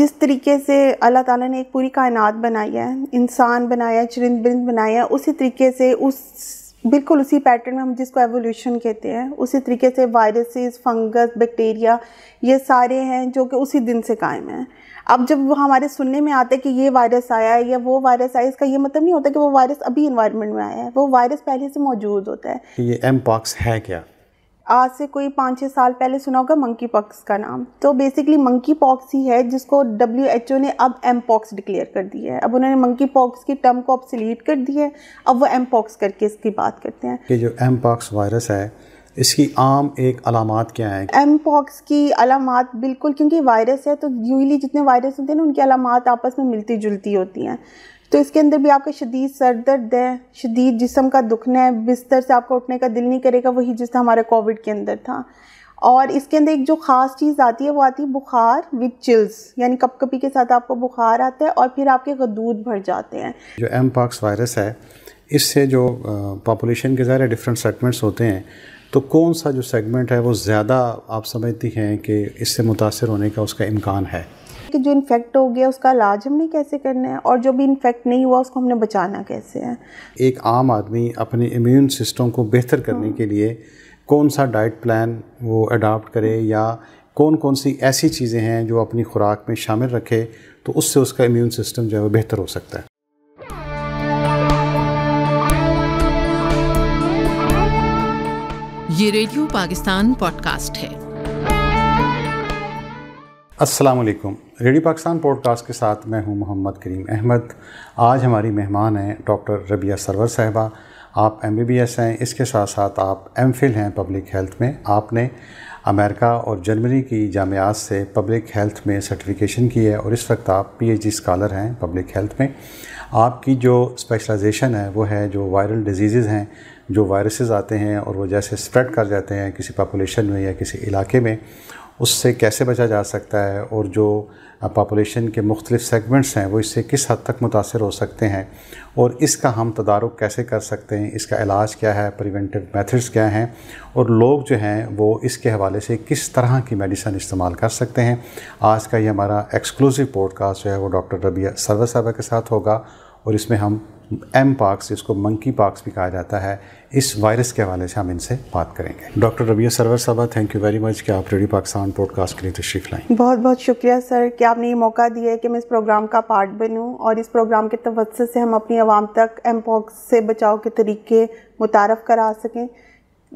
जिस तरीके से अल्लाह ताला ने एक पूरी कायनात बनाई है इंसान बनाया चरिंद बिरिंद बनाया उसी तरीके से उस बिल्कुल उसी पैटर्न में हम जिसको एवोल्यूशन कहते हैं उसी तरीके से वायरसेस फंगस बैक्टीरिया ये सारे हैं जो कि उसी दिन से कायम हैं अब जब वो हमारे सुनने में आता है कि ये वायरस आया है या वो वायरस आया इसका ये मतलब नहीं होता कि वो वायरस अभी इन्वायरमेंट में आया है वो वायरस पहले से मौजूद होता है ये एम पॉक्स है क्या आज से कोई पाँच छः साल पहले सुना होगा मंकी पॉक्स का नाम तो बेसिकली मंकी पॉक्स ही है जिसको डब्ल्यू एच ओ ने अब एम पॉक्स डिक्लेयर कर दी है अब उन्होंने मंकी पॉक्स की टर्म को अब सिलीट कर दी है अब वो एम पॉक्स करके इसकी बात करते हैं कि जो एम पॉक्स वायरस है इसकी आम एक अलामत क्या है एम पॉक्स की अलामत बिल्कुल क्योंकि वायरस है तो यूजली जितने वायरस होते हैं ना उनकी अलामत आपस में मिलती जुलती होती हैं तो इसके अंदर भी आपका शदीद सर दर्द है शदीद जिसम का दुखना है बिस्तर से आपको उठने का दिल नहीं करेगा वही जिस हमारे कोविड के अंदर था और इसके अंदर एक जो ख़ास चीज़ आती है वो आती है बुखार विद चिल्स यानी कपकपी के साथ आपको बुखार आता है और फिर आपके गदूद भर जाते हैं जो एम पाक्स वायरस है इससे जो पॉपुलेशन के ज़रा डिफरेंट सेगमेंट्स होते हैं तो कौन सा जो सेगमेंट है वो ज़्यादा आप समझती हैं कि इससे मुतासर होने का उसका इम्कान है कि जो इन्फेक्ट हो गया उसका इलाज हमने कैसे करना है और जो भी इन्फेक्ट नहीं हुआ उसको हमने बचाना कैसे है एक आम आदमी अपने इम्यून सिस्टम को बेहतर करने हाँ। के लिए कौन सा डाइट प्लान वो अडाप्ट करे हाँ। या कौन कौन सी ऐसी चीज़ें हैं जो अपनी खुराक में शामिल रखे तो उससे उसका इम्यून सिस्टम जो है वो बेहतर हो सकता है ये रेडियो पाकिस्तान पॉडकास्ट है अस्सलाम वालेकुम रेडियो पाकिस्तान पॉडकास्ट के साथ मैं हूं मोहम्मद करीम अहमद आज हमारी मेहमान हैं डॉक्टर रबिया सरवर साहबा आप एम बी बी एस हैं इसके साथ साथ आप एम फिल हैं पब्लिक हेल्थ में आपने अमेरिका और जर्मनी की जामियात से पब्लिक हेल्थ में सर्टिफिकेशन की है और इस वक्त आप पी एच डी स्कॉलर हैं पब्लिक हेल्थ में आपकी जो स्पेशलाइजेशन है वो है जो वायरल डिजीज़ हैं जो वायरसेस आते हैं और वो जैसे स्प्रेड कर जाते हैं किसी पॉपुलेशन में या किसी इलाके में उससे कैसे बचा जा सकता है और जो पापोलेशन के मुख्तलिफ सेगमेंट्स हैं वो इससे किस हद तक मुतासर हो सकते हैं और इसका हम तदारक कैसे कर सकते हैं इसका इलाज क्या है प्रिवेंटिव मेथड्स क्या हैं और लोग जो हैं वो इसके हवाले से किस तरह की मेडिसन इस्तेमाल कर सकते हैं आज का ये हमारा एक्सक्लूसिव पॉडकास्ट जो है वो डॉक्टर रबिया सरवर साहबा के साथ होगा और इसमें हम एम पाक्स जिसको मंकी पाक्स भी कहा जाता है इस वायरस के हवाले से हम इनसे बात करेंगे डॉक्टर रबिया सरवर साहबा थैंक यू वेरी मच कि आप रेडियो पाकिस्तान पॉडकास्ट के लिए तशरीफ लाएँ बहुत बहुत शुक्रिया सर कि आपने ये मौका दिया है कि मैं इस प्रोग्राम का पार्ट बनूँ और इस प्रोग्राम के तवसत से हम अपनी आवाम तक एम पॉक्स से बचाव के तरीके मुतारफ़ करा सकें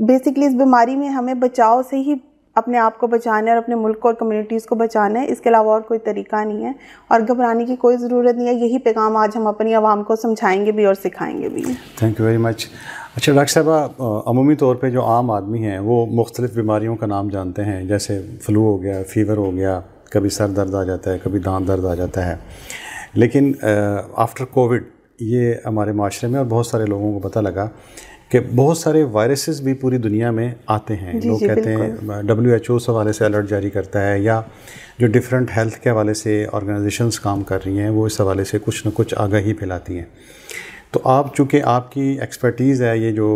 बेसिकली इस बीमारी में हमें बचाव से ही अपने आप को बचाना है और अपने मुल्क और कम्युनिटीज़ को बचाना है इसके अलावा और कोई तरीका नहीं है और घबराने की कोई ज़रूरत नहीं है यही पैगाम आज हम अपनी आवाम को समझाएंगे भी और सिखाएंगे भी थैंक यू वेरी मच अच्छा डॉक्टर साहबा अमूमी तौर पे जो आम आदमी हैं वो मुख्तलिफ़ बीमारियों का नाम जानते हैं जैसे फ्लू हो गया फ़ीवर हो गया कभी सर दर्द आ जाता है कभी दांत दर्द आ जाता है लेकिन आफ्टर कोविड ये हमारे माशरे में और बहुत सारे लोगों को पता लगा कि बहुत सारे वायरसेस भी पूरी दुनिया में आते हैं लोग कहते हैं डब्ल्यू एच ओ इस हवाले से अलर्ट जारी करता है या जो डिफरेंट हेल्थ के हवाले से ऑर्गेनाइजेशंस काम कर रही हैं वो इस हवाले से कुछ ना कुछ आगाही फैलाती हैं तो आप चूँकि आपकी एक्सपर्टीज़ है ये जो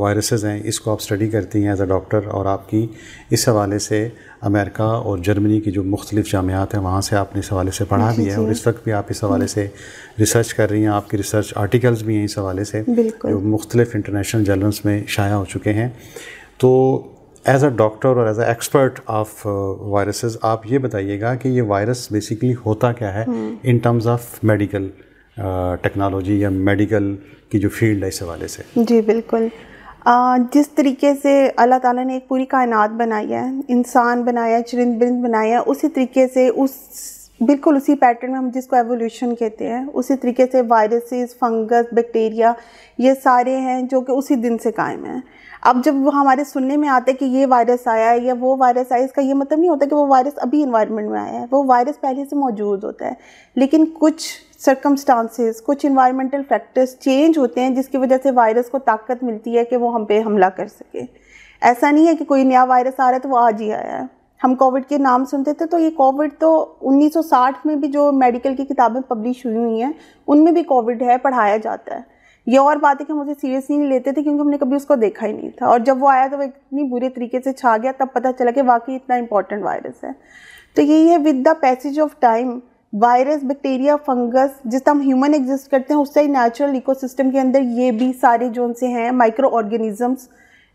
वायरसेस हैं इसको आप स्टडी करती हैं एज अ डॉक्टर और आपकी इस हवाले से अमेरिका और जर्मनी की जो मुख्तलिफ़ जामियात हैं वहाँ से आपने इस हवाले से पढ़ा भी है और इस वक्त भी आप इस हवाले से रिसर्च कर रही हैं आपकी रिसर्च आर्टिकल्स भी हैं इस हवाले से जो मुख्तलिफ़ इंटरनेशनल जर्नल्स में शाया हो चुके हैं तो एज अ डॉक्टर और as a expert of viruses आप ये बताइएगा कि ये वायरस बेसिकली होता क्या है in terms of medical technology या मेडिकल की जो फील्ड है इस हवाले से जी बिल्कुल जिस तरीके से अल्लाह ताला ने एक पूरी कायनात बनाई है इंसान बनाया चरिंद बिरंद बनाया उसी तरीके से उस बिल्कुल उसी पैटर्न में हम जिसको एवोल्यूशन कहते हैं उसी तरीके से वायरसेस फंगस बैक्टीरिया ये सारे हैं जो कि उसी दिन से कायम हैं अब जब वो हमारे सुनने में आता है कि ये वायरस आया है या वो वायरस आया इसका ये मतलब नहीं होता कि वो वायरस अभी इन्वायरमेंट में आया है वो वायरस पहले से मौजूद होता है लेकिन कुछ सर्कमस्टांसिस कुछ इन्वायरमेंटल फैक्टर्स चेंज होते हैं जिसकी वजह से वायरस को ताकत मिलती है कि वो हम पे हमला कर सके ऐसा नहीं है कि कोई नया वायरस आ रहा है तो वो आज ही आया है हम कोविड के नाम सुनते थे तो ये कोविड तो 1960 में भी जो मेडिकल की किताबें पब्लिश हुई हुई हैं उनमें भी कोविड है पढ़ाया जाता है ये और बात है कि हम उसे सीरियसली नहीं लेते थे क्योंकि हमने कभी उसको देखा ही नहीं था और जब वो आया तो वो इतनी बुरे तरीके से छा गया तब पता चला कि वाकई इतना इंपॉर्टेंट वायरस है तो यही है with the passage of time virus bacteria fungus जिस तरह हम ह्यूमन एग्जिस्ट करते हैं उस ही नेचुरल इकोसिस्टम के अंदर ये भी सारे जो उनसे हैं माइक्रो ऑर्गेनिजम्स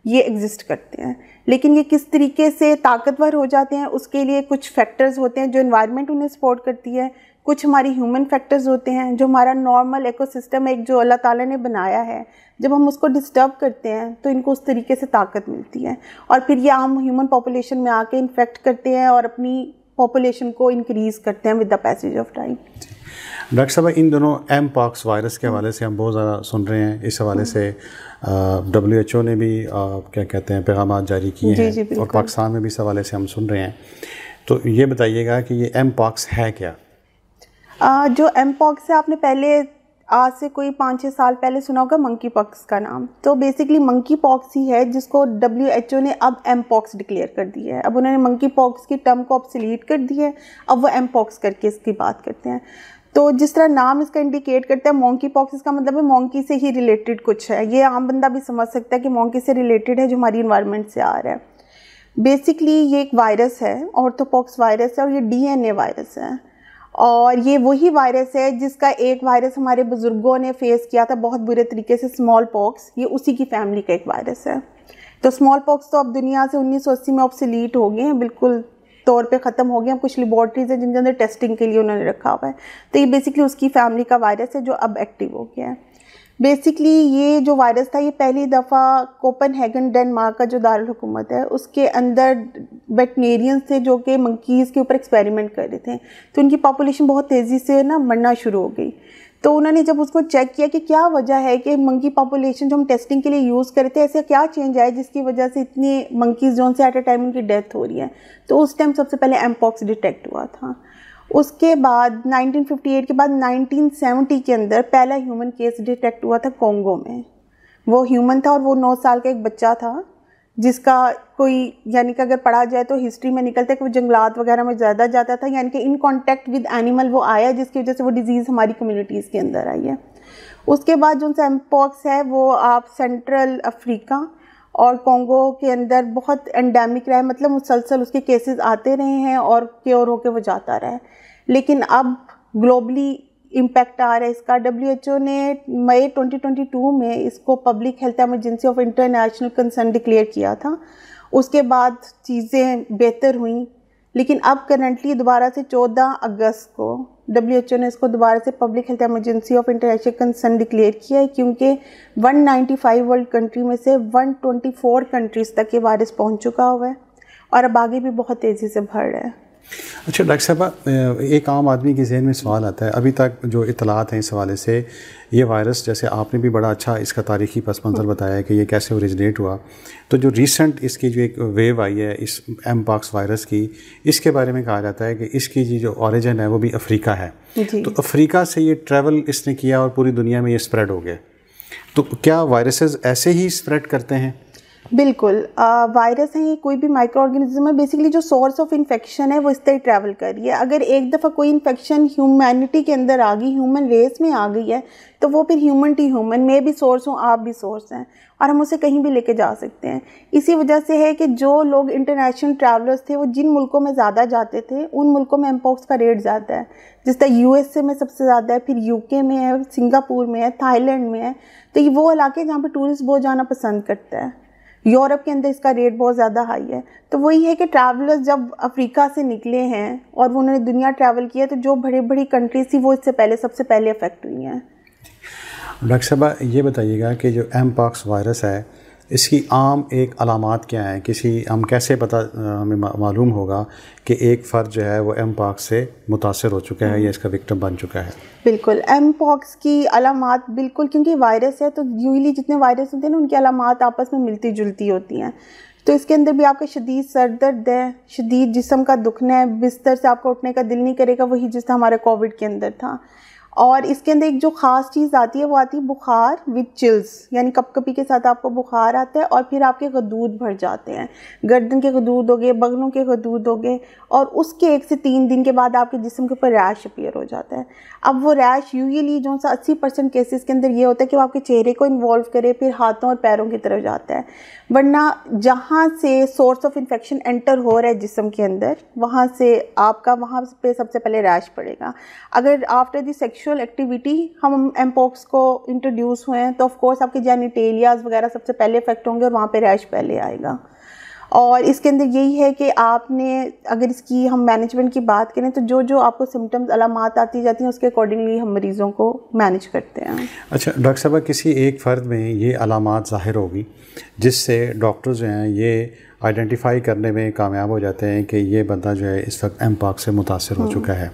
ये एग्जिस्ट करते हैं लेकिन ये किस तरीके से ताकतवर हो जाते हैं उसके लिए कुछ फैक्टर्स होते हैं जो इन्वायरमेंट उन्हें सपोर्ट करती है कुछ हमारी ह्यूमन फैक्टर्स होते हैं जो हमारा नॉर्मल एकोसिस्टम एक जो अल्लाह ताला ने बनाया है जब हम उसको डिस्टर्ब करते हैं तो इनको उस तरीके से ताकत मिलती है और फिर ये आम ह्यूमन पॉपुलेशन में आके इन्फेक्ट करते हैं और अपनी पॉपुलेशन को इंक्रीज करते हैं with the passage of time doctor साहब इन दोनों एम पॉक्स वायरस के हवाले से हम बहुत ज़्यादा सुन रहे हैं इस हवाले से डब्ल्यू एच ओ ने भी आ, क्या कहते हैं पैगाम जारी किए हैं और पाकिस्तान में भी इस हवाले से हम सुन रहे हैं तो ये बताइएगा कि ये एम पॉक्स है क्या आ, जो एम पॉक्स है आपने पहले आज से कोई पाँच छः साल पहले सुना होगा मंकी पॉक्स का नाम तो बेसिकली मंकी पॉक्स ही है जिसको डब्ल्यू एच ओ ने अब एम पॉक्स डिक्लेयर कर दिया है अब उन्होंने मंकी पॉक्स की टर्म को अब सिलीट कर दी है अब वो एम पॉक्स करके इसकी बात करते हैं तो जिस तरह नाम इसका इंडिकेट करता है मोंकी पॉक्स इसका मतलब है मोंकी से ही रिलेटेड कुछ है ये आम बंदा भी समझ सकता है कि मोंकी से रिलेटेड है जो हमारी इन्वायरमेंट से आ रहा है बेसिकली ये एक वायरस है ऑर्थोपॉक्स वायरस है और ये डीएनए वायरस है और ये वही वायरस है जिसका एक वायरस हमारे बुज़ुर्गों ने फेस किया था बहुत बुरे तरीके से स्मॉल पॉक्स ये उसी की फैमिली का एक वायरस है तो स्मॉल पॉक्स तो अब दुनिया से 1980 में ऑब्सलीट हो गए हैं बिल्कुल तौर पे ख़त्म हो गए हैं कुछ लेबॉर्ट्रीज हैं जिनके अंदर टेस्टिंग के लिए उन्होंने रखा हुआ है तो ये बेसिकली उसकी फैमिली का वायरस है जो अब एक्टिव हो गया है बेसिकली ये जो वायरस था ये पहली दफ़ा कोपन हैगन डेनमार्क का जो दारकूमत है उसके अंदर वेटनेरियंस थे जो कि मंकीज़ के ऊपर एक्सपेरिमेंट कर रहे थे तो उनकी पॉपुलेशन बहुत तेज़ी से ना मरना शुरू हो गई तो उन्होंने जब उसको चेक किया कि क्या वजह है कि मंकी पॉपुलेशन जो हम टेस्टिंग के लिए यूज़ करे थे ऐसे क्या चेंज आया जिसकी वजह से इतने मंकीज़ जो से एट अ टाइम उनकी डेथ हो रही है तो उस टाइम सबसे पहले एम्पॉक्स डिटेक्ट हुआ था उसके बाद 1958 के बाद 1970 के अंदर पहला ह्यूमन केस डिटेक्ट हुआ था कोंगो में वो ह्यूमन था और वो नौ साल का एक बच्चा था जिसका कोई यानी कि अगर पढ़ा जाए तो हिस्ट्री में निकलता है कि वो जंगलात वगैरह में ज़्यादा जाता था यानी कि इन कॉन्टैक्ट विद एनिमल वो आया जिसकी वजह से वो डिज़ीज़ हमारी कम्युनिटीज़ के अंदर आई है उसके बाद जो सैम्पॉक्स है वो आप सेंट्रल अफ्रीका और कॉन्गो के अंदर बहुत एंडेमिक रहा है मतलब मुसलसल उसके केसेस आते रहे हैं और क्योर होकर वो जाता रहा है लेकिन अब ग्लोबली इम्पैक्ट आ रहा है इसका डब्ल्यू ने मई 2022 में इसको public health emergency of international concern declare किया था उसके बाद चीज़ें बेहतर हुई लेकिन अब करंटली दोबारा से 14 अगस्त को डब्ल्यू ने इसको दोबारा से public health emergency of international concern declare किया है क्योंकि 195 वर्ल्ड कंट्री में से 124 कंट्रीज़ तक ये वायरस पहुंच चुका हुआ है और अब आगे भी बहुत तेज़ी से बढ़ रहा है अच्छा डॉक्टर साहब एक आम आदमी के जहन में सवाल आता है अभी तक जो इतलात हैं इस हवाले से ये वायरस जैसे आपने भी बड़ा अच्छा इसका तारीखी पस मंज़र बताया कि ये कैसे ओरिजिनेट हुआ तो जो रिसेंट इसकी जो एक वेव आई है इस एम पाक्स वायरस की इसके बारे में कहा जाता है कि इसकी जी जो ऑरिजन है वो भी अफ्रीका है तो अफ्रीका से ये ट्रैवल इसने किया और पूरी दुनिया में ये स्प्रेड हो गया तो क्या वायरसेस ऐसे ही स्प्रेड करते हैं बिल्कुल वायरस है ये कोई भी माइक्रो ऑर्गेनिज्म है बेसिकली जो सोर्स ऑफ इन्फेक्शन है वो इस तरह ट्रैवल कर रही है अगर एक दफ़ा कोई इन्फेक्शन ह्यूमैनिटी के अंदर आ गई ह्यूमन रेस में आ गई है तो वो फिर ह्यूमन टू ह्यूमन मैं भी सोर्स हूँ आप भी सोर्स हैं और हम उसे कहीं भी लेके जा सकते हैं इसी वजह से है कि जो लोग इंटरनेशनल ट्रैवलर्स थे वो जिन मुल्कों में ज़्यादा जाते थे उन मुल्कों में एम्पोक्स का रेट ज़्यादा है जिस तरह यू में सबसे ज़्यादा है फिर यू में है सिंगापुर में है थाईलैंड में है तो ये वो इलाके जहाँ पर टूरिस्ट बहुत जाना पसंद करता है यूरोप के अंदर इसका रेट बहुत ज़्यादा हाई है तो वही है कि ट्रैवलर्स जब अफ्रीका से निकले हैं और उन्होंने दुनिया ट्रैवल किया तो जो बड़ी बड़ी कंट्रीज थी वो इससे पहले सबसे पहले अफेक्ट हुई हैं डॉक्टर साहबा ये बताइएगा कि जो एम पॉक्स वायरस है इसकी आम एक अलामत क्या हैं किसी हम कैसे पता हमें मालूम होगा कि एक फ़र्द जो है वो एम पॉक्स से मुतासर हो चुका है या इसका विक्टम बन चुका है बिल्कुल एम पॉक्स की अलामत बिल्कुल क्योंकि वायरस है तो यूजली जितने वायरस होते हैं ना उनकी अलामत आपस में मिलती जुलती होती हैं तो इसके अंदर भी आपका शदीद सर दर्द है शदीद जिसम का दुखना है बिस्तर से आपको उठने का दिल नहीं करेगा वही जिस हमारे कोविड के अंदर था और इसके अंदर एक जो ख़ास चीज़ आती है वो आती है बुखार विद चिल्स यानी कपकपी के साथ आपको बुखार आता है और फिर आपके गदूद भर जाते हैं गर्दन के गदूद हो गए बगलों के गदूद हो गए और उसके एक से तीन दिन के बाद आपके जिसम के ऊपर रैश अपीयर हो जाता है अब वो रैश यूजली जो सा अस्सी परसेंट केसेस के अंदर ये होता है कि वो आपके चेहरे को इन्वॉल्व करे फिर हाथों और पैरों की तरफ जाता है वरना जहाँ से सोर्स ऑफ इन्फेक्शन एंटर हो रहा है जिसम के अंदर वहाँ से आपका वहाँ पर सबसे पहले रैश पड़ेगा अगर after the section sexual activity हम एम्पोक्स को इंट्रोड्यूस हुए हैं तो ऑफकोर्स आपके जेनिटेलियाज वगैरह सबसे पहले इफेक्ट होंगे और वहाँ पर रैश पहले आएगा और इसके अंदर यही है कि आपने अगर इसकी हम मैनेजमेंट की बात करें तो जो जो आपको सिम्टम्स अलामत आती जाती हैं उसके अकॉर्डिंगली हम मरीज़ों को मैनेज करते हैं अच्छा डॉक्टर साहबा किसी एक फ़र्द में ये अलामत ज़ाहिर होगी जिससे डॉक्टर जो हैं ये आइडेंटिफाई करने में कामयाब हो जाते हैं कि ये बंदा जो है इस वक्त एम्पाक से मुतासर हो हम्म। चुका है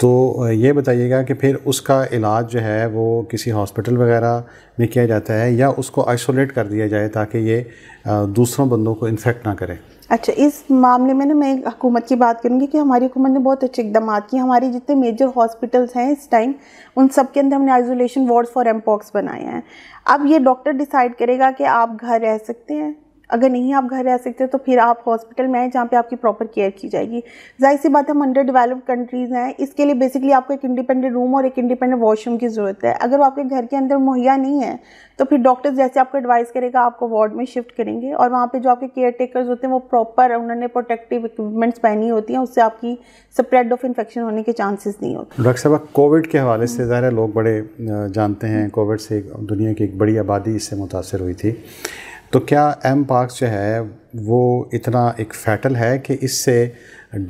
तो ये बताइएगा कि फिर उसका इलाज जो है वो किसी हॉस्पिटल वगैरह में किया जाता है या उसको आइसोलेट कर दिया जाए ताकि ये दूसरों बंदों को इन्फेक्ट ना करें अच्छा इस मामले में ना मैं हुकूमत की बात करूँगी कि हमारी हुकूमत ने बहुत अच्छे इकदाम किए हमारे जितने मेजर हॉस्पिटल्स हैं इस टाइम उन सब के अंदर हमने आइसोलेशन वार्ड्स फॉर एम्पॉक्स बनाए हैं अब ये डॉक्टर डिसाइड करेगा कि आप घर रह सकते हैं अगर नहीं आप घर रह सकते तो फिर आप हॉस्पिटल में आए जहाँ पे आपकी प्रॉपर केयर की जाएगी जाहिर सी बात है हम अंडर डेवलप्ड कंट्रीज़ हैं इसके लिए बेसिकली आपको एक इंडिपेंडेंट रूम और एक इंडिपेंडेंट वॉशरूम की ज़रूरत है अगर वो आपके घर के अंदर मुहैया नहीं है तो फिर डॉक्टर्स जैसे आपको एडवाइस करेगा आपको वार्ड में शिफ्ट करेंगे और वहाँ पर जो आपके केयर टेकर्स होते हैं वो प्रॉपर उन्होंने प्रोटेक्टिव इक्विपमेंट्स पहनी होती हैं उससे आपकी स्प्रेड ऑफ इन्फेक्शन होने के चांसेस नहीं होते डॉक्टर साहब कोविड के हवाले से ज़ाहिर लोग बड़े जानते हैं कोविड से दुनिया की एक बड़ी आबादी इससे मुतासर हुई थी तो क्या एम पार्क्स जो है वो इतना एक फैटल है कि इससे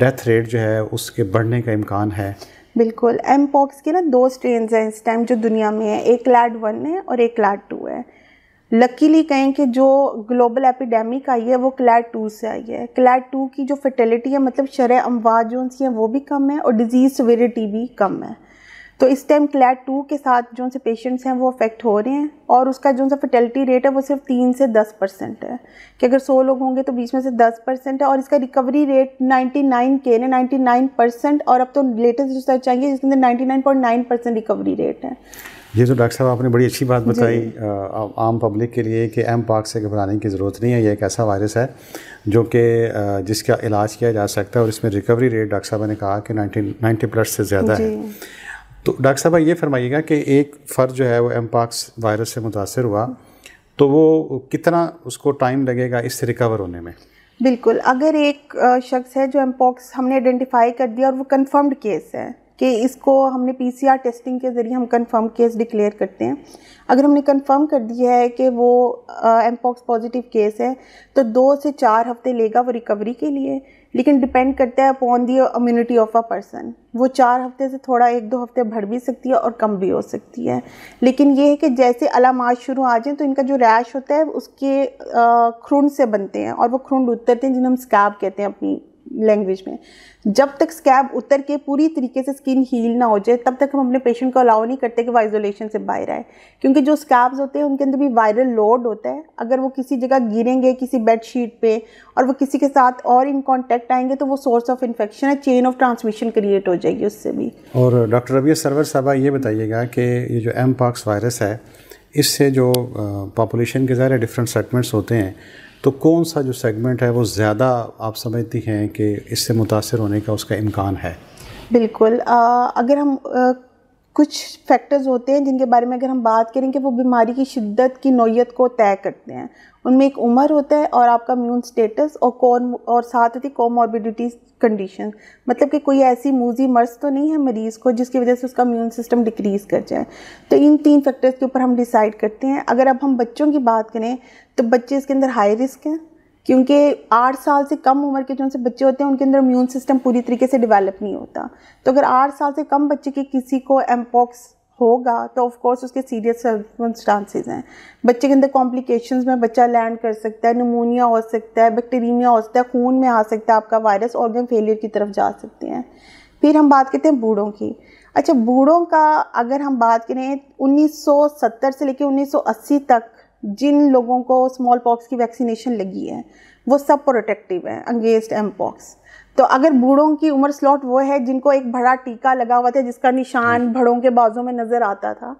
डेथ रेट जो है उसके बढ़ने का इम्कान है बिल्कुल एम पॉक्स के ना दो स्ट्रेन हैं इस टाइम जो दुनिया में है एक लैड वन है और एक लैड टू है लकीली कहें कि जो ग्लोबल एपिडेमिक आई है वो क्लैड टू से आई है क्लैड टू की जो फर्टिलिटी है मतलब शरह अमवाज जो हैं वो भी कम है और डिजीज़ सवेरिटी भी कम है तो इस टाइम क्लैट टू के साथ जो से पेशेंट्स हैं वो अफेक्ट हो रहे हैं और उसका जो सा फर्टेलिटी रेट है वो सिर्फ तीन से दस परसेंट है कि अगर सौ लोग होंगे तो बीच में से दस परसेंट है और इसका रिकवरी रेट नाइन्टी नाइन के ना नाइन्टी नाइन परसेंट और अब तो लेटेस्ट रिसर्च आएंगे जिसके अंदर ninety nine point nine percent recovery rate है ये तो डॉक्टर साहब आपने बड़ी अच्छी बात बताई आम पब्लिक के लिए कि एम पाक से घबराने की ज़रूरत नहीं है यह एक ऐसा वायरस है जो कि जिसका इलाज किया जा सकता है और इसमें रिकवरी रेट डॉक्टर साहब ने कहा कि नाइन्टी नाइन्टी प्लस से ज़्यादा है तो डॉक्टर साहब ये फरमाइएगा कि एक फ़र्द जो है वो पाक्स वायरस से मुतासर हुआ तो वो कितना उसको टाइम लगेगा इससे रिकवर होने में बिल्कुल अगर एक शख्स है जो पॉक्स हमने आइडेंटिफाई कर दिया और वो कन्फर्म्ड केस है कि इसको हमने पीसीआर टेस्टिंग के ज़रिए हम कन्फर्म केस डिक्लेयर करते हैं अगर हमने कन्फर्म कर दिया है कि वो पॉक्स पॉजिटिव केस है तो दो से चार हफ्ते लेगा वो रिकवरी के लिए लेकिन डिपेंड करता है upon the immunity of a person वो चार हफ्ते से थोड़ा एक दो हफ्ते बढ़ भी सकती है और कम भी हो सकती है लेकिन ये है कि जैसे अलामात शुरू आ जाएँ तो इनका जो रैश होता है उसके खून से बनते हैं और वो खून उतरते हैं जिन्हें हम स्कैब कहते हैं अपनी लैंग्वेज में जब तक स्कैब उतर के पूरी तरीके से स्किन हील ना हो जाए तब तक हम अपने पेशेंट को अलाउ नहीं करते कि वो आइसोलेशन से बाहर आए क्योंकि जो स्कैब्स होते हैं उनके अंदर भी वायरल लोड होता है अगर वो किसी जगह गिरेंगे किसी बेड शीट पे और वो किसी के साथ और इन कॉन्टैक्ट आएंगे तो वो सोर्स ऑफ इन्फेक्शन है चेन ऑफ ट्रांसमिशन क्रिएट हो जाएगी उससे भी और डॉक्टर रबिया सरवर साहबा ये बताइएगा कि ये जो एम वायरस है इससे जो पॉपुलेशन के ज़्यादा डिफरेंट सेगमेंट्स होते हैं तो कौन सा जो सेगमेंट है वो ज़्यादा आप समझती हैं कि इससे मुतासर होने का उसका इम्कान है बिल्कुल आ, अगर हम आ, कुछ फैक्टर्स होते हैं जिनके बारे में अगर हम बात करें कि वो बीमारी की शिद्दत की नोयत को तय करते हैं उनमें एक उम्र होता है और आपका इम्यून स्टेटस और कौन और साथ ही कोमोबिडिटी कंडीशन मतलब कि कोई ऐसी मूजी मर्ज तो नहीं है मरीज़ को जिसकी वजह से उसका इम्यून सिस्टम डिक्रीज़ कर जाए तो इन तीन फैक्टर्स के ऊपर हम डिसाइड करते हैं अगर अब हम बच्चों की बात करें तो बच्चे इसके अंदर हाई रिस्क हैं क्योंकि आठ साल से कम उम्र के जो उनसे बच्चे होते हैं उनके अंदर इम्यून सिस्टम पूरी तरीके से डेवलप नहीं होता तो अगर आठ साल से कम बच्चे के किसी को एम्पॉक्स होगा तो ऑफ कोर्स उसके सीरियस चांसेस हैं बच्चे के अंदर कॉम्प्लिकेशंस में बच्चा लैंड कर सकता है निमोनिया हो सकता है बैक्टीरिया हो सकता है खून में आ सकता है आपका वायरस ऑर्गन फेलियर की तरफ जा सकते हैं फिर हम बात करते हैं बूढ़ों की अच्छा बूढ़ों का अगर हम बात करें 1970 से लेकर 1980 तक जिन लोगों को स्मॉल पॉक्स की वैक्सीनेशन लगी है वो सब प्रोटेक्टिव है अंगेंस्ट एम पॉक्स तो अगर बूढ़ों की उम्र स्लॉट वो है जिनको एक बड़ा टीका लगा हुआ था जिसका निशान भड़ों के बाजों में नज़र आता था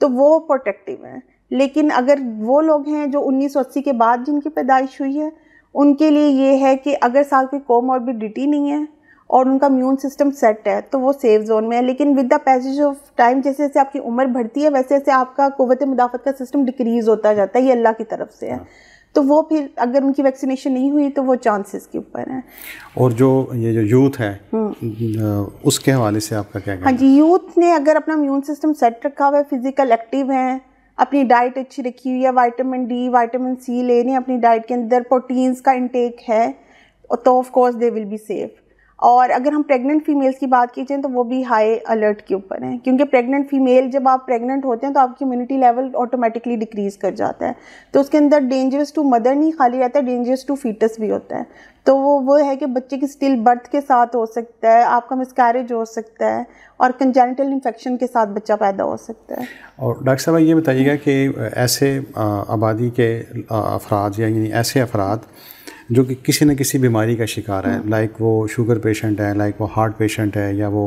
तो वो प्रोटेक्टिव है लेकिन अगर वो लोग हैं जो अस्सी के बाद जिनकी पैदाइश हुई है उनके लिए ये है कि अगर साल कोई कोमॉर्बिडिटी नहीं है और उनका इम्यून सिस्टम सेट है तो वो सेफ जोन में है लेकिन with the passage of time जैसे जैसे आपकी उम्र बढ़ती है वैसे वैसे आपका कुत मुदाफ़त का सिस्टम डिक्रीज़ होता जाता है ये अल्लाह की तरफ से है हाँ। तो वो फिर अगर उनकी वैक्सीनेशन नहीं हुई तो वो चांसेस के ऊपर है और जो ये जो यूथ है हम्म। उसके हवाले से आपका क्या हाँ जी यूथ ने अगर अपना इम्यून सिस्टम सेट रखा हुआ है फिज़िकल एक्टिव हैं अपनी डाइट अच्छी रखी हुई है वाइटामिन डी वाइटामिन सी ले रहे हैं अपनी डाइट के अंदर प्रोटीन्स का इंटेक है तो of course they will be safe और अगर हम प्रेग्नेंट फीमेल्स की बात कीजिए तो वो भी हाई अलर्ट के ऊपर हैं क्योंकि प्रेग्नेंट फीमेल जब आप प्रेग्नेंट होते हैं तो आपकी इम्यूनिटी लेवल ऑटोमेटिकली डिक्रीज़ कर जाता है तो उसके अंदर डेंजरस टू मदर नहीं खाली रहता है डेंजरस टू फीटस भी होता है तो वो वो है कि बच्चे की स्टिल बर्थ के साथ हो सकता है आपका मिसकैरेज हो सकता है और कंजेनिटल इन्फेक्शन के साथ बच्चा पैदा हो सकता है और डॉक्टर साहब ये बताइएगा कि ऐसे आबादी के अफराद या ऐसे अफराद जो कि किसी न किसी बीमारी का शिकार है लाइक हाँ। वो शुगर पेशेंट है लाइक वो हार्ट पेशेंट है या वो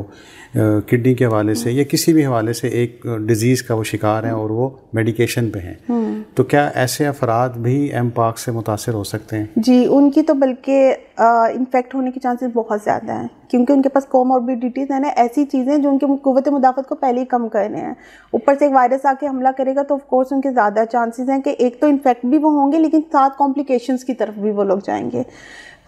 किडनी के हवाले से या किसी भी हवाले से एक डिज़ीज़ का वो शिकार है हाँ। और वो मेडिकेशन पे हैं हाँ। तो क्या ऐसे अफराद भी एम पाक से मुतासर हो सकते हैं जी उनकी तो बल्कि इन्फेक्ट होने के चांसेस बहुत ज़्यादा हैं क्योंकि उनके पास कोमॉर्बिडिटीज़ है ना ऐसी चीज़ें जो उनके कुत मुदाफ़त को पहले ही कम करने हैं ऊपर से एक वायरस आके हमला करेगा तो ऑफकोर्स उनके ज़्यादा चांसेस हैं कि एक तो इन्फेक्ट भी वो होंगे लेकिन साथ कॉम्प्लिकेशंस की तरफ भी वो लोग जाएंगे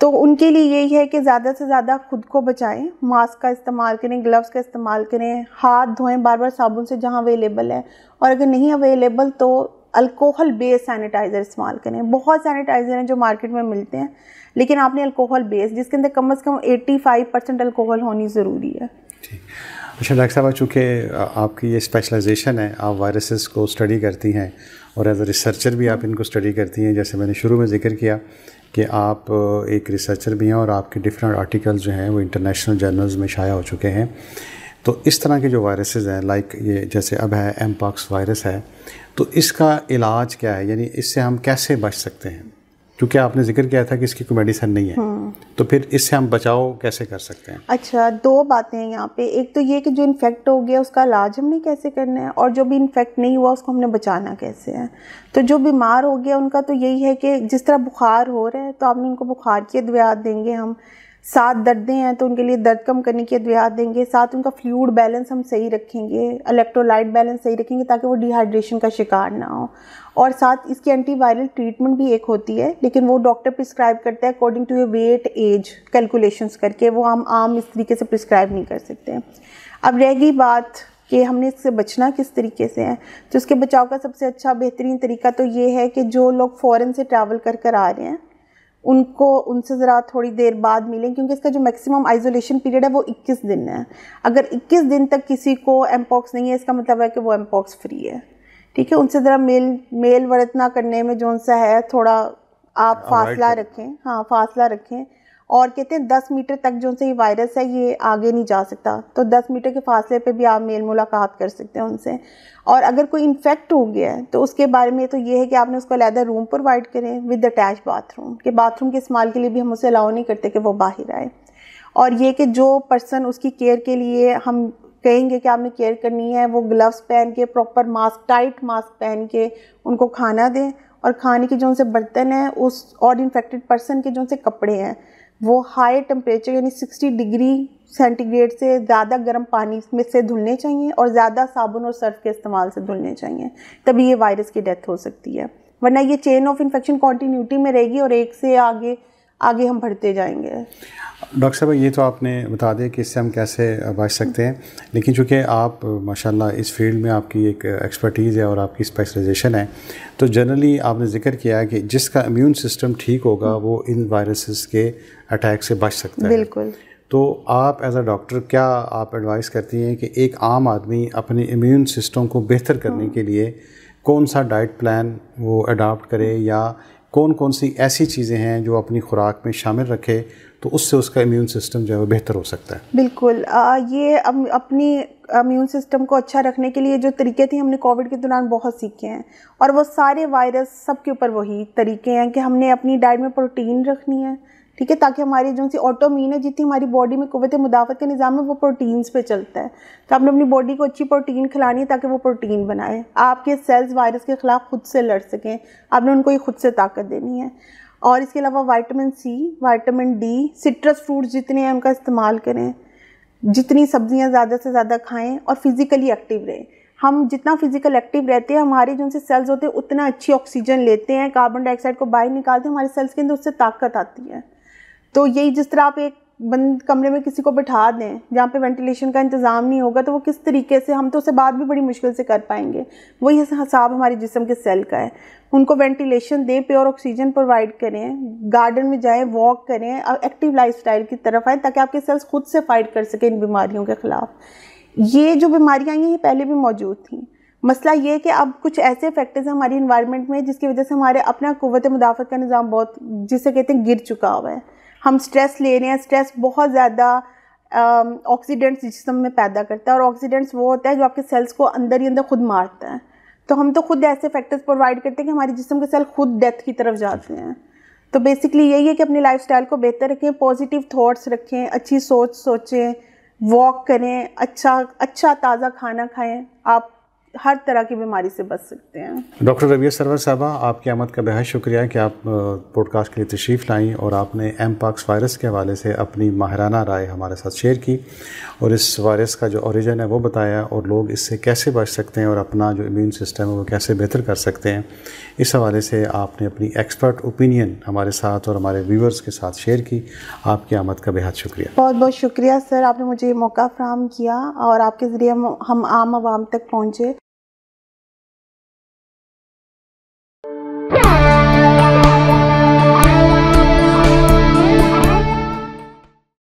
तो उनके लिए यही है कि ज़्यादा से ज़्यादा खुद को बचाएं मास्क का इस्तेमाल करें ग्लव्स का इस्तेमाल करें हाथ धोएं बार बार साबुन से जहाँ अवेलेबल है और अगर नहीं अवेलेबल तो अल्कोहल बेस्ड सैनिटाइज़र इस्तेमाल करें बहुत सैनिटाइज़र हैं जो मार्केट में मिलते हैं लेकिन आपने अल्कोहल बेस्ड जिसके अंदर कम से कम 85 परसेंट अल्कोहल होनी ज़रूरी है अच्छा डॉक्टर साहब चूँकि आपकी ये स्पेशलाइजेशन है आप वायरसेस को स्टडी करती हैं और एज अ रिसर्चर भी आप इनको स्टडी करती हैं जैसे मैंने शुरू में जिक्र किया कि आप एक रिसर्चर भी हैं और आपके डिफरेंट आर्टिकल जो हैं वो इंटरनेशनल जर्नल्स में शाया हो चुके हैं तो इस तरह के जो वायरसेस हैं लाइक ये जैसे अब है एम वायरस है तो इसका इलाज क्या है यानी इससे हम कैसे बच सकते हैं क्योंकि आपने जिक्र किया था कि इसकी कोई मेडिसिन नहीं है हाँ। तो फिर इससे हम बचाव कैसे कर सकते हैं अच्छा दो बातें हैं यहाँ पे एक तो ये कि जो इन्फेक्ट हो गया उसका इलाज हमने कैसे करना है और जो भी इन्फेक्ट नहीं हुआ उसको हमने बचाना कैसे है तो जो बीमार हो गया उनका तो यही है कि जिस तरह बुखार हो रहा है तो आपने उनको बुखार की दवा देंगे हम साथ दर्दें हैं तो उनके लिए दर्द कम करने की अद्वियात देंगे साथ उनका फ्लूड बैलेंस हम सही रखेंगे इलेक्ट्रोलाइट बैलेंस सही रखेंगे ताकि वो डिहाइड्रेशन का शिकार ना हो और साथ इसकी एंटीवायरल ट्रीटमेंट भी एक होती है लेकिन वो डॉक्टर प्रिस्क्राइब करता है according to your weight age calculations करके वो हम आम इस तरीके से प्रिस्क्राइब नहीं कर सकते अब रह गई बात कि हमने इससे बचना किस तरीके से है तो इसके बचाव का सबसे अच्छा बेहतरीन तरीका तो ये है कि जो लोग फ़ौरन से ट्रैवल कर कर आ रहे हैं उनको उनसे ज़रा थोड़ी देर बाद मिलें क्योंकि इसका जो मैक्सिमम आइसोलेशन पीरियड है वो 21 दिन है अगर 21 दिन तक किसी को एमपॉक्स नहीं है इसका मतलब है कि वो एमपॉक्स फ्री है ठीक है उनसे ज़रा मेल मेल वर्तना करने में जो उनसे है थोड़ा आप फासला रखें हाँ फासला रखें और कहते हैं दस मीटर तक जो उनसे ये वायरस है ये आगे नहीं जा सकता तो दस मीटर के फासले पे भी आप मेल मुलाकात कर सकते हैं उनसे और अगर कोई इन्फेक्ट हो गया है तो उसके बारे में तो ये है कि आपने उसको अलहदा रूम प्रोवाइड करें विद अटैच बाथरूम कि बाथरूम के इस्तेमाल के लिए भी हम उसे अलाउ नहीं करते कि वो बाहर आए और ये कि जो पर्सन उसकी केयर के लिए हम कहेंगे कि आपने केयर करनी है वो ग्लव्स पहन के प्रॉपर मास्क टाइट मास्क पहन के उनको खाना दें और खाने के जो उनसे बर्तन हैं उस और इन्फेक्टेड पर्सन के जो उनसे कपड़े हैं वो हाई टेम्परेचर यानी 60 डिग्री सेंटीग्रेड से ज़्यादा गर्म पानी में से धुलने चाहिए और ज़्यादा साबुन और सर्फ के इस्तेमाल से धुलने चाहिए तभी ये वायरस की डेथ हो सकती है वरना ये चेन ऑफ इन्फेक्शन कॉन्टीन्यूटी में रहेगी और एक से आगे आगे हम बढ़ते जाएंगे डॉक्टर साहब ये तो आपने बता दिया कि इससे हम कैसे बच सकते हैं लेकिन चूँकि आप माशाल्लाह इस फील्ड में आपकी एक एक्सपर्टीज़ है और आपकी स्पेशलाइजेशन है तो जनरली आपने जिक्र किया है कि जिसका इम्यून सिस्टम ठीक होगा हम्म। वो इन वायरसेस के अटैक से बच सकता है बिल्कुल तो आप एज अ डॉक्टर क्या आप एडवाइस करती हैं कि एक आम आदमी अपने इम्यून सिस्टम को बेहतर करने हाँ। के लिए कौन सा डाइट प्लान वो अडाप्ट करे या कौन कौन सी ऐसी चीज़ें हैं जो अपनी खुराक में शामिल रखे तो उससे उसका इम्यून सिस्टम जो है वो बेहतर हो सकता है बिल्कुल आ, ये अप, अपनी इम्यून सिस्टम को अच्छा रखने के लिए जो तरीके थे हमने कोविड के दौरान बहुत सीखे हैं और वो सारे वायरस सबके ऊपर वही तरीके हैं कि हमने अपनी डाइट में प्रोटीन रखनी है ठीक है ताकि हमारी जो सी ऑटोमीन है जितनी हमारी बॉडी में कुत मुदाफ़त के निज़ाम है वो प्रोटीन्स पे चलता है तो आपने अपनी बॉडी को अच्छी प्रोटीन खिलानी है ताकि वो प्रोटीन बनाए आपके सेल्स वायरस के ख़िलाफ़ खुद से लड़ सकें आपने उनको ही खुद से ताकत देनी है और इसके अलावा vitamin C vitamin D citrus fruits जितने हैं उनका इस्तेमाल करें जितनी सब्ज़ियाँ ज़्यादा से ज़्यादा खाएँ और फिज़िकली एक्टिव रहें हम जितना फिजिकल एक्टिव रहते हैं हमारे जो उनसे सेल्स होते हैं उतना अच्छी ऑक्सीजन लेते हैं कार्बन डाइऑक्साइड को बाहर निकालते हैं हमारे सेल्स के अंदर उससे ताकत आती है तो यही जिस तरह आप एक बंद कमरे में किसी को बिठा दें जहाँ पे वेंटिलेशन का इंतज़ाम नहीं होगा तो वो किस तरीके से हम तो उससे बात भी बड़ी मुश्किल से कर पाएंगे वही हिसाब हमारे जिसम के सेल का है उनको वेंटिलेशन दें प्योर ऑक्सीजन प्रोवाइड करें गार्डन में जाएं वॉक करें और एक्टिव लाइफस्टाइल की तरफ आएँ ताकि आपके सेल्स खुद से फाइट कर सकें इन बीमारियों के ख़िलाफ़ ये जो बीमारियाँ हैं ये पहले भी मौजूद थी मसला ये कि अब कुछ ऐसे फैक्टर्स हैं हमारी इन्वायरमेंट में जिसकी वजह से हमारे अपना कुत मुदाफ़त का निज़ाम बहुत जिसे कहते हैं गिर चुका हुआ है हम स्ट्रेस ले रहे हैं स्ट्रेस बहुत ज़्यादा ऑक्सीडेंट्स जिसम में पैदा करता है और ऑक्सीडेंट्स वो होता है जो आपके सेल्स को अंदर ही अंदर खुद मारता है तो हम तो खुद ऐसे फैक्टर्स प्रोवाइड करते हैं कि हमारे जिसम के सेल खुद डेथ की तरफ जाते हैं तो बेसिकली यही है कि अपनी लाइफ को बेहतर रखें पॉजिटिव थाट्स रखें अच्छी सोच सोचें वॉक करें अच्छा अच्छा ताज़ा खाना खाएं आप हर तरह की बीमारी से बच सकते हैं डॉक्टर रबिया सरवर साहबा आपकी आमद का बेहद शुक्रिया कि आप पॉडकास्ट के लिए तशरीफ़ लाई और आपने एम पाक्स वायरस के हवाले से अपनी माहराना राय हमारे साथ शेयर की और इस वायरस का जो ओरिजिन है वो बताया और लोग इससे कैसे बच सकते हैं और अपना जो इम्यून सिस्टम है वो कैसे बेहतर कर सकते हैं इस हवाले से आपने अपनी एक्सपर्ट ओपिनियन हमारे साथ और हमारे व्यूवर्स के साथ शेयर की आपकी आमद का बेहद शुक्रिया बहुत बहुत शुक्रिया सर आपने मुझे ये मौका फ्राहम किया और आपके ज़रिए हम आम आवाम तक पहुँचे